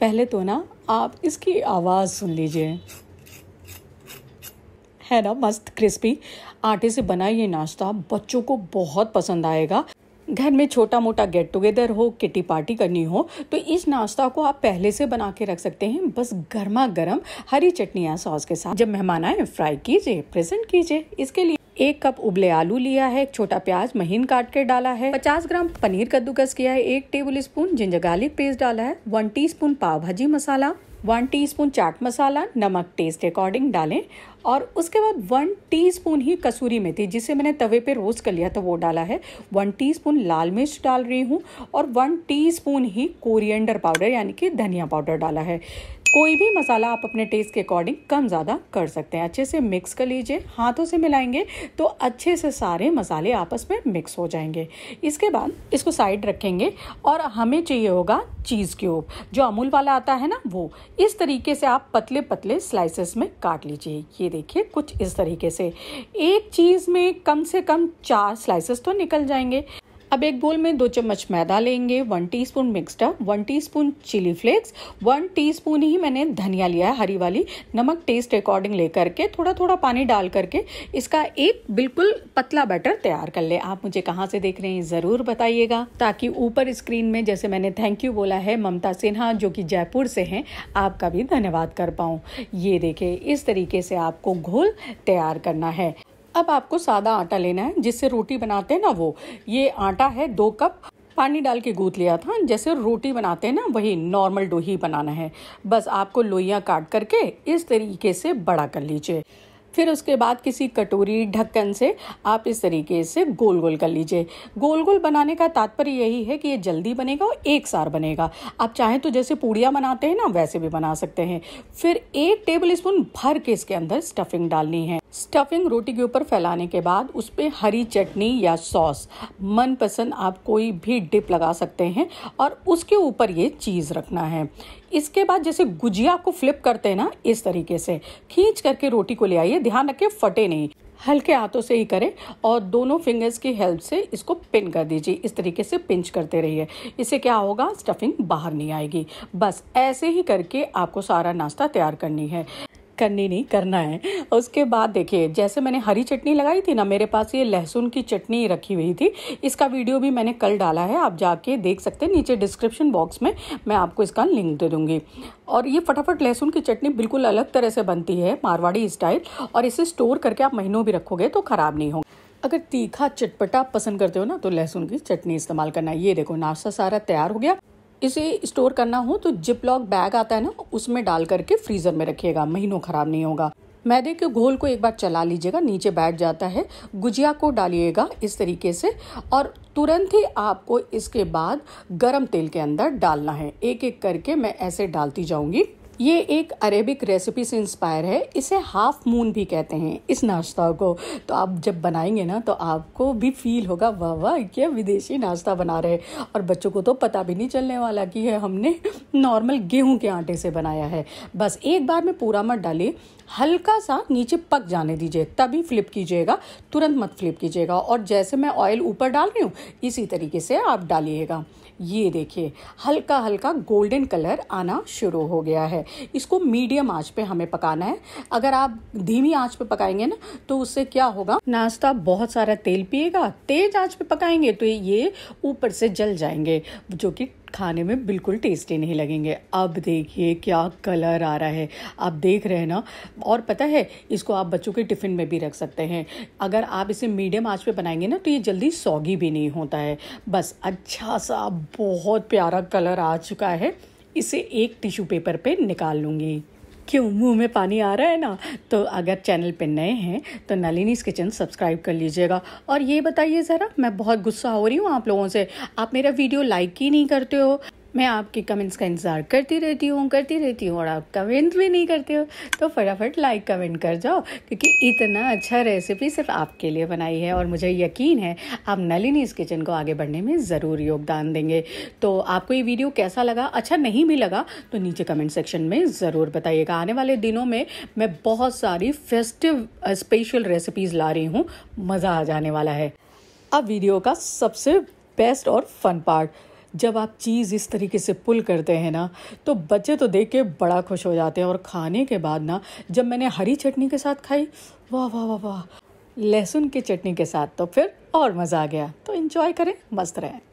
पहले तो ना आप इसकी आवाज़ सुन लीजिए है ना मस्त क्रिस्पी आटे से बना ये नाश्ता बच्चों को बहुत पसंद आएगा घर में छोटा मोटा गेट टुगेदर हो किटी पार्टी करनी हो तो इस नाश्ता को आप पहले से बना के रख सकते हैं बस गर्मा गर्म हरी चटनी या सॉस के साथ जब मेहमान आए फ्राई कीजिए प्रेजेंट कीजिए इसके लिए एक कप उबले आलू लिया है एक छोटा प्याज महीन काट के डाला है पचास ग्राम पनीर कद्दूकस किया है एक table spoon ginger garlic paste डाला है one teaspoon pav bhaji मसाला वन टी स्पून चाट मसाला नमक टेस्ट अकॉर्डिंग डालें और उसके बाद वन टी स्पून ही कसूरी मेथी जिसे मैंने तवे पे रोस्ट कर लिया था वो डाला है वन टी स्पून लाल मिर्च डाल रही हूँ और वन टी स्पून ही कोरिएंडर पाउडर यानी कि धनिया पाउडर डाला है कोई भी मसाला आप अपने टेस्ट के अकॉर्डिंग कम ज़्यादा कर सकते हैं अच्छे से मिक्स कर लीजिए हाथों से मिलाएंगे तो अच्छे से सारे मसाले आपस में मिक्स हो जाएंगे इसके बाद इसको साइड रखेंगे और हमें चाहिए होगा चीज़ क्यूब जो अमूल वाला आता है ना वो इस तरीके से आप पतले पतले स्लाइसेस में काट लीजिए ये देखिए कुछ इस तरीके से एक चीज़ में कम से कम चार स्लाइसेस तो निकल जाएंगे अब एक बोल में दो चम्मच मैदा लेंगे वन टीस्पून मिक्सडा one teaspoon chili flakes one teaspoon ही मैंने धनिया लिया है हरी वाली नमक टेस्ट अकॉर्डिंग लेकर के थोड़ा थोड़ा पानी डाल करके इसका एक बिल्कुल पतला बैटर तैयार कर ले आप मुझे कहाँ से देख रहे हैं ज़रूर बताइएगा ताकि ऊपर स्क्रीन में जैसे मैंने थैंक यू बोला है ममता सिन्हा जो कि जयपुर से हैं आपका भी धन्यवाद कर पाऊँ ये देखे इस तरीके से आपको घोल तैयार करना है अब आपको सादा आटा लेना है जिससे रोटी बनाते हैं ना वो ये आटा है दो कप पानी डाल के गूंथ लिया था जैसे रोटी बनाते हैं ना वही नॉर्मल डो ही बनाना है बस आपको लोइयां काट करके इस तरीके से बड़ा कर लीजिए फिर उसके बाद किसी कटोरी ढक्कन से आप इस तरीके से गोल गोल कर लीजिए गोल गोल बनाने का तात्पर्य यही है कि ये जल्दी बनेगा और एक सार बनेगा आप चाहें तो जैसे पूड़ियाँ बनाते हैं ना वैसे भी बना सकते हैं फिर एक टेबल स्पून भर के इसके अंदर स्टफिंग डालनी है स्टफिंग रोटी के ऊपर फैलाने के बाद उस पर हरी चटनी या सॉस मनपसंद आप कोई भी डिप लगा सकते हैं और उसके ऊपर ये चीज़ रखना है इसके बाद जैसे गुजिया को फ्लिप करते हैं ना इस तरीके से खींच करके रोटी को ले आइए ध्यान रखें फटे नहीं हल्के हाथों से ही करें और दोनों फिंगर्स की हेल्प से इसको पिन कर दीजिए इस तरीके से पिंच करते रहिए इससे क्या होगा स्टफिंग बाहर नहीं आएगी बस ऐसे ही करके आपको सारा नाश्ता तैयार करनी है करनी नहीं करना है उसके बाद देखिए जैसे मैंने हरी चटनी लगाई थी ना मेरे पास ये लहसुन की चटनी रखी हुई थी इसका वीडियो भी मैंने कल डाला है आप जाके देख सकते हैं नीचे डिस्क्रिप्शन बॉक्स में मैं आपको इसका लिंक दे दूँगी और ये फटाफट लहसुन की चटनी बिल्कुल अलग तरह से बनती है मारवाड़ी स्टाइल और इसे स्टोर करके आप महीनों भी रखोगे तो ख़राब नहीं होगा अगर तीखा चटपटा पसंद करते हो ना तो लहसुन की चटनी इस्तेमाल करना ये देखो नाश्ता सारा तैयार हो गया इसे स्टोर करना हो तो जिप लॉक बैग आता है ना उसमें डाल करके फ्रीज़र में रखिएगा महीनों ख़राब नहीं होगा मैदे के घोल को एक बार चला लीजिएगा नीचे बैठ जाता है गुजिया को डालिएगा इस तरीके से और तुरंत ही आपको इसके बाद गरम तेल के अंदर डालना है एक एक करके मैं ऐसे डालती जाऊंगी ये एक अरेबिक रेसिपी से इंस्पायर है इसे हाफ मून भी कहते हैं इस नाश्ता को तो आप जब बनाएंगे ना तो आपको भी फील होगा वाह वाह क्या विदेशी नाश्ता बना रहे और बच्चों को तो पता भी नहीं चलने वाला कि है हमने नॉर्मल गेहूं के आटे से बनाया है बस एक बार में पूरा मत डालिए हल्का सा नीचे पक जाने दीजिए तभी फ्लिप कीजिएगा तुरंत मत फ्लिप कीजिएगा और जैसे मैं ऑयल ऊपर डाल रही हूँ इसी तरीके से आप डालिएगा ये देखिए हल्का हल्का गोल्डन कलर आना शुरू हो गया है इसको मीडियम आंच पे हमें पकाना है अगर आप धीमी आंच पे पकाएंगे ना तो उससे क्या होगा नाश्ता बहुत सारा तेल पिएगा तेज आंच पे पकाएंगे तो ये ऊपर से जल जाएंगे जो कि खाने में बिल्कुल टेस्टी नहीं लगेंगे अब देखिए क्या कलर आ रहा है आप देख रहे हैं ना और पता है इसको आप बच्चों के टिफ़िन में भी रख सकते हैं अगर आप इसे मीडियम आंच पे बनाएंगे ना तो ये जल्दी सौगी भी नहीं होता है बस अच्छा सा बहुत प्यारा कलर आ चुका है इसे एक टिश्यू पेपर पे निकाल लूँगी क्यों मुंह में पानी आ रहा है ना तो अगर चैनल पे नए हैं तो नलिनीस किचन सब्सक्राइब कर लीजिएगा और ये बताइए ज़रा मैं बहुत गुस्सा हो रही हूँ आप लोगों से आप मेरा वीडियो लाइक ही नहीं करते हो मैं आपके कमेंट्स का इंतज़ार करती रहती हूँ करती रहती हूँ और आप कमेंट भी नहीं करते हो तो फटाफट लाइक कमेंट कर जाओ क्योंकि इतना अच्छा रेसिपी सिर्फ आपके लिए बनाई है और मुझे यकीन है आप नलिनी इस किचन को आगे बढ़ने में ज़रूर योगदान देंगे तो आपको ये वीडियो कैसा लगा अच्छा नहीं भी लगा तो नीचे कमेंट सेक्शन में ज़रूर बताइएगा आने वाले दिनों में मैं बहुत सारी फेस्टिव स्पेशल रेसिपीज़ ला रही हूँ मज़ा आ जाने वाला है अब वीडियो का सबसे बेस्ट और फन पार्ट जब आप चीज़ इस तरीके से पुल करते हैं ना तो बच्चे तो देख के बड़ा खुश हो जाते हैं और खाने के बाद ना जब मैंने हरी चटनी के साथ खाई वाह वाह वाह वाह लहसुन की चटनी के साथ तो फिर और मज़ा आ गया तो इन्जॉय करें मस्त रहें